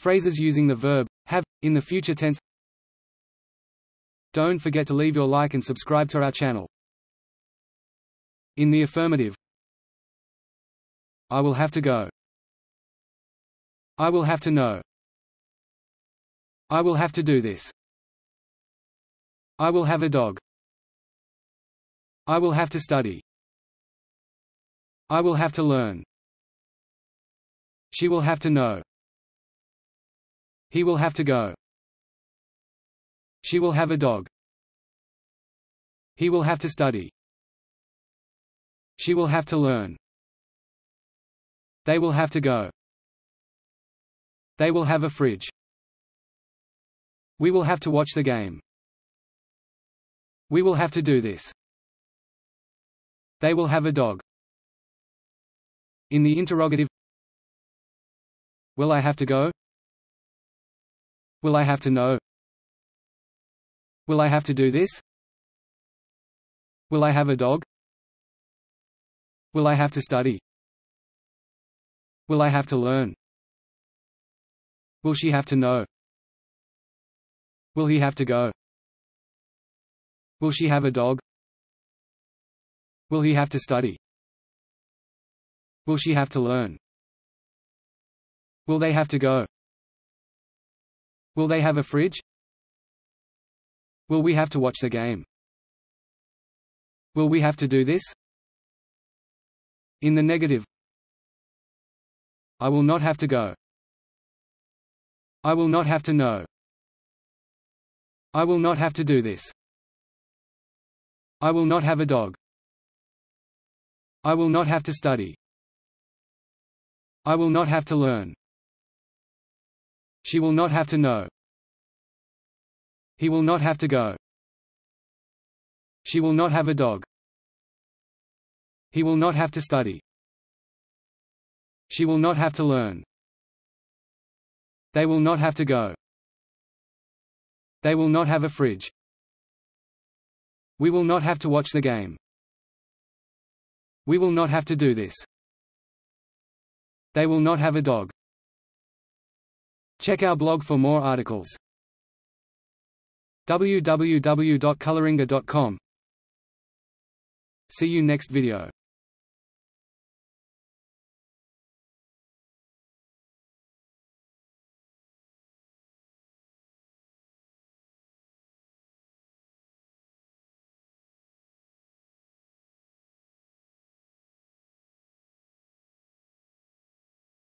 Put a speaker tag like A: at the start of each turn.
A: Phrases using the verb have in the future tense. Don't forget to leave your like and subscribe to our channel. In the affirmative. I will have to go. I will have to know. I will have to do this. I will have a dog. I will have to study. I will have to learn. She will have to know. He will have to go. She will have a dog. He will have to study. She will have to learn. They will have to go. They will have a fridge. We will have to watch the game. We will have to do this. They will have a dog. In the interrogative Will I have to go? Will I have to know? Will I have to do this? Will I have a dog? Will I have to study? Will I have to learn? Will she have to know? Will he have to go? Will she have a dog? Will he have to study? Will she have to learn? Will they have to go? Will they have a fridge? Will we have to watch the game? Will we have to do this? In the negative I will not have to go. I will not have to know. I will not have to do this. I will not have a dog. I will not have to study. I will not have to learn. She will not have to know. He will not have to go. She will not have a dog. He will not have to study. She will not have to learn. They will not have to go. They will not have a fridge. We will not have to watch the game. We will not have to do this. They will not have a dog. Check our blog for more articles. www.coloringa.com See you next video.